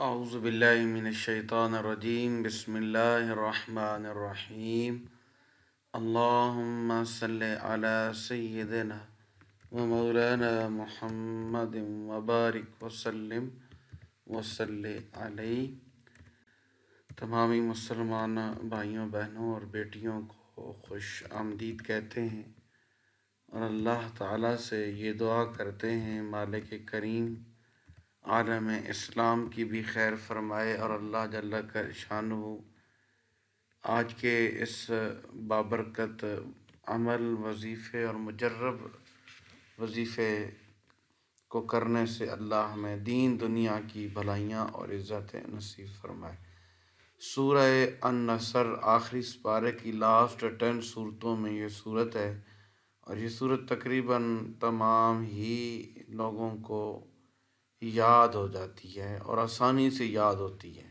أعوذ بالله من الشيطان الرجيم بسم الله الرحمن الرحيم اللهم صل على سيدنا ومولانا محمد وبارك وسلم وصل عليه तमामी मुसलमान भाइयों बहनों और बेटियों को खुश आमदीद कहते हैं और अल्लाह ताला से ये दुआ करते हैं मालिक करीम आलम इस्लाम की भी खैर फरमाए और अल्लाह जल्ला का शान हो आज के इस बाबरकत अमल वजीफ़े और मुजरब वजीफ़े को करने से अल्लाह हमें दीन दुनिया की भलाइयाँ और इज़्ज़त नसीब फरमाए सूर्य अनसर आखिरी सपारे की लास्ट टेन सूरतों में ये सूरत है और ये सूरत तकरीबन तमाम ही लोगों को याद हो जाती है और आसानी से याद होती है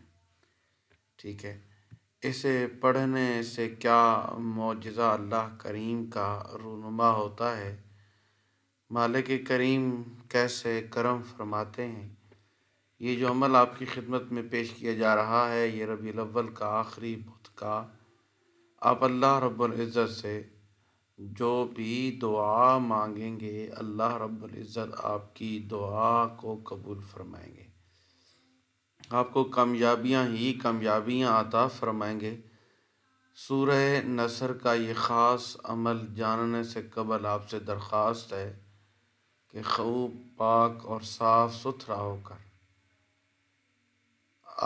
ठीक है इसे पढ़ने से क्या मुजज़ा अल्लाह करीम का रूनुमा होता है मालिक करीम कैसे करम फरमाते हैं ये जो अमल आपकी खिदमत में पेश किया जा रहा है ये रबी अव्वल का आखिरी बुत का आप अल्लाह रब्ज़त से जो भी दुआ मांगेंगे अल्लाह रब्बुल इज़्ज़त आपकी दुआ को कबूल फरमाएंगे आपको कामयाबियाँ ही कामयाबियाँ आता फरमाएंगे सूरह नसर का ये ख़ास अमल जानने से कबल आपसे दरख्वास्त है कि खूब पाक और साफ़ सुथरा होकर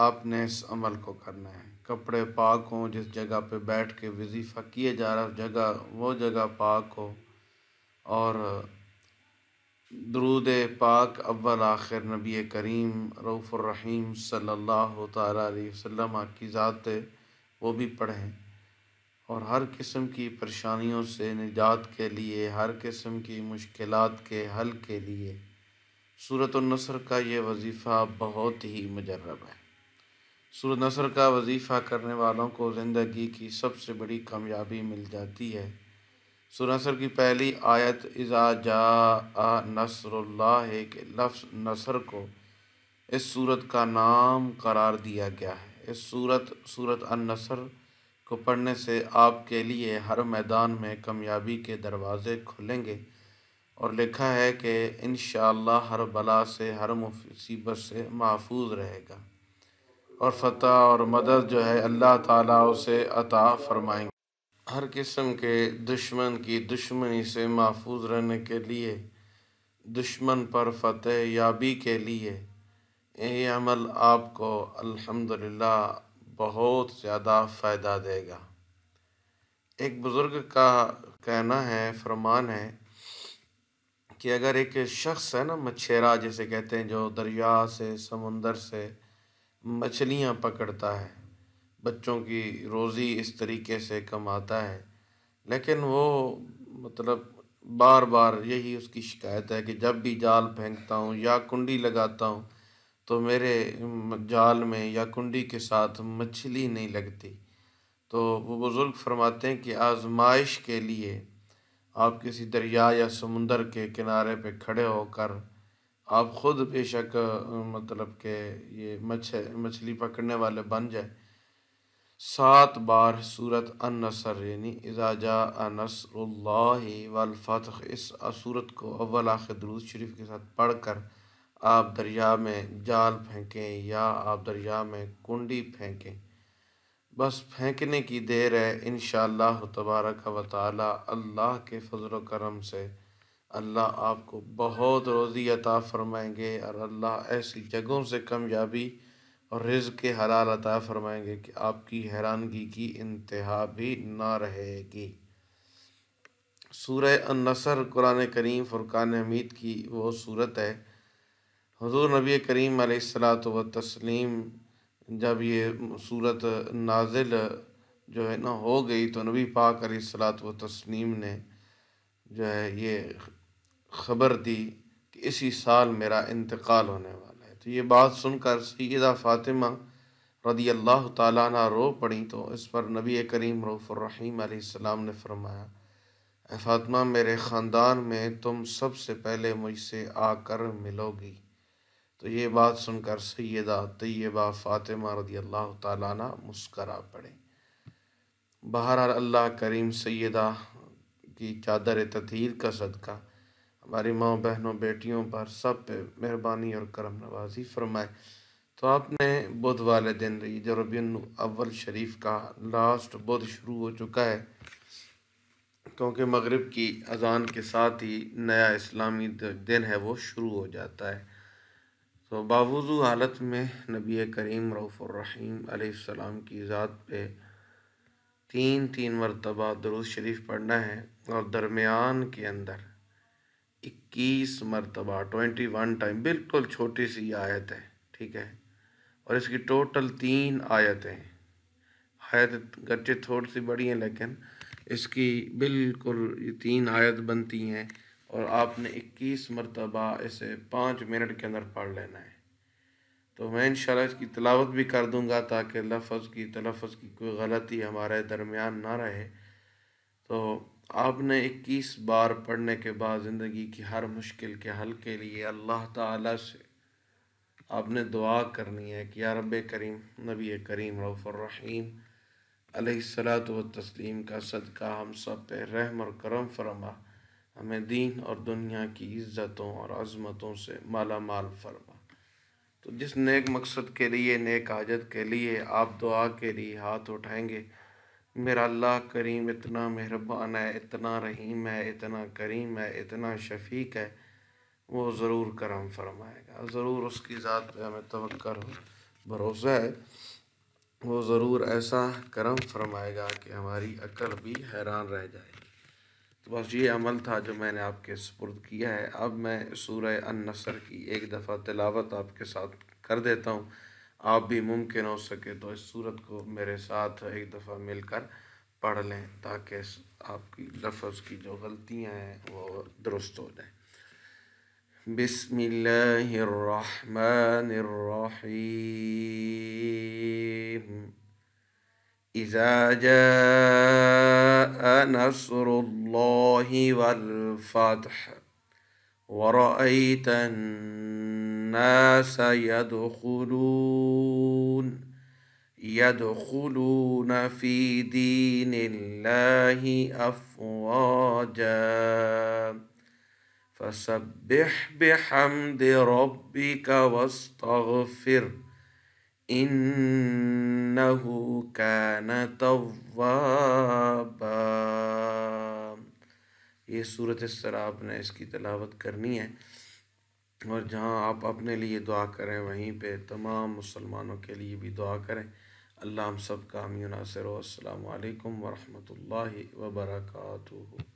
आपने इस अमल को करना है कपड़े पाक हों जिस जगह पे बैठ के वजीफ़ा किए जा रहा है जगह वो जगह पाक हो और दरूद पाक अव्वल आखिर नबी करीम रऊफ़ुर्रहीम सल्लल्लाहु अलैहि वसल्लम की ज़ात वो भी पढ़ें और हर किस्म की परेशानियों से निजात के लिए हर किस्म की मुश्किल के हल के लिए सूरत नसर का ये वजीफ़ा बहुत ही मजरब है सूरत नसर का वजीफ़ा करने वालों को ज़िंदगी की सबसे बड़ी कामयाबी मिल जाती है सुर नसर की पहली आयत इज़ा जा नसरुल्ला के लफ्स नसर को इस सूरत का नाम करार दिया गया है इस सूरत सूरत अन नसर को पढ़ने से आपके लिए हर मैदान में कामयाबी के दरवाज़े खुलेंगे और लिखा है कि इन हर बला से हर मुसीबत से महफूज रहेगा और फतह और मदद जो है अल्लाह ताला उसे अता फरमाएंगे हर किस्म के दुश्मन की दुश्मनी से महफूज रहने के लिए दुश्मन पर फ़तेह याबी के लिए ये अमल आपको अल्हम्दुलिल्लाह बहुत ज़्यादा फ़ायदा देगा एक बुज़ुर्ग का कहना है फरमान है कि अगर एक शख्स है ना मच्छेरा जैसे कहते हैं जो दरिया से समुंदर से मछलियाँ पकड़ता है बच्चों की रोज़ी इस तरीके से कमाता है लेकिन वो मतलब बार बार यही उसकी शिकायत है कि जब भी जाल फेंकता हूँ या कुंडी लगाता हूँ तो मेरे जाल में या कुंडी के साथ मछली नहीं लगती तो वो बुज़ुर्ग फरमाते हैं कि आजमाइश के लिए आप किसी दरिया या समुंदर के किनारे पे खड़े होकर आप ख़ुद बेशक मतलब के ये मच्छ मछली पकड़ने वाले बन जाए सात बार सूरत अन नसर यानी इजाजा वालफ़ इस सूरत को अव्वल आख दरूद शरीफ के साथ पढ़ कर आप दरिया में जाल फेंकें या आप दरिया में कुंडी फेंकें बस फेंकने की देर है इन तबारक वाली अल्लाह के फजल करम से अल्लाह आपको बहुत रोज़ी अता फ़रमाएंगे और अल्लाह ऐसी जगहों से कामयाबी और रिज़ के हलाल अता फ़रमाएंगे कि आपकी हैरानगी की इंतहा भी ना रहेगी सूर्य कुरान करीम फ़ुरक़ान हमीद की वो सूरत है हजूर नबी करीम सलात व तस्लीम जब ये सूरत नाजिल जो है ना हो गई तो नबी पाक सलात व तस्लीम ने जो है ये ख़बर दी कि इसी साल मेरा इंतकाल होने वाला है तो ये बात सुनकर सैदा फ़ातिमा रदी अल्लाह ताली रो पड़ी तो इस पर नबी करीम रऊफ़रहीम ने फरमाया फ़ातिमा मेरे ख़ानदान में तुम सबसे पहले मुझसे आकर मिलोगी तो ये बात सुनकर सैदा तय्यबा फ़ातिमा रदी अल्लाह ताली मुस्करा पड़े बहर अल्लाह करीम सैदा की चादर तथीर का सदका हमारी माओ बहनों बेटियों पर सब पे मेहरबानी और करम नवाजी फरमाए तो आपने बुध वाले दिन ईद रबीन अव्वल शरीफ का लास्ट बुध शुरू हो चुका है क्योंकि मगरब की अजान के साथ ही नया इस्लामी दिन है वो शुरू हो जाता है तो बावजू हालत में नबी करीम रऊफ़ुररहीम सलाम की ज़ात पे तीन तीन मरतबा दरुज शरीफ पढ़ना है और दरमियान के अंदर इक्कीस मरतबा ट्वेंटी वन टाइम बिल्कुल छोटी सी आयत है ठीक है और इसकी टोटल तीन आयतें हैं आयत गच्चे थोड़ी सी बड़ी हैं लेकिन इसकी बिल्कुल ये तीन आयत बनती हैं और आपने इक्कीस मरतबा इसे पाँच मिनट के अंदर पढ़ लेना है तो मैं इन इसकी तलावत भी कर दूँगा ताकि लफ्ज़ की तलफ़ की कोई गलती हमारे दरमियान ना रहे तो आपने 21 बार पढ़ने के बाद ज़िंदगी की हर मुश्किल के हल के लिए अल्लाह ताला से आपने दुआ करनी है कि या रब करीम नबी करीम रफ़रम अलैहिस्सलात व तस्लीम का सदका हम सब पे रहम और करम फरमा हमें दीन और दुनिया की इज़्ज़तों और अज़मतों से माला माल फरमा तो जिस नेक मकसद के लिए नेक हाजत के लिए आप दुआ के लिए हाथ उठाएंगे मेरा अल्लाह करीम इतना मेहरबान है इतना रहीम है इतना करीम है इतना शफीक है वो ज़रूर करम फरमाएगा ज़रूर उसकी ज़ात पे हमें तवक्कर हो भरोसा है वो ज़रूर ऐसा करम फरमाएगा कि हमारी अकल भी हैरान रह जाएगी तो बस ये अमल था जो मैंने आपके सपुर्द किया है अब मैं सूर्य अन नसर की एक दफ़ा तिलावत आपके साथ कर देता हूँ आप भी मुमकिन हो सके तो इस सूरत को मेरे साथ एक दफ़ा मिलकर पढ़ लें ताकि आपकी लफ्ज़ की जो गलतियाँ हैं वो दुरुस्त हो जाएँ बिसमीम إذا جاء نصر الله والفتح ورأيت الناس يدخلون يدخلون في دين الله أفواجا فسبح بحمد ربك واستغفر إنه كان توابا ये सूरत सर आपने इसकी तलावत करनी है और जहाँ आप अपने लिए दुआ करें वहीं पे तमाम मुसलमानों के लिए भी दुआ करें अल्लाह हम सब कामी नासर वालेकुम वरहमल वर्का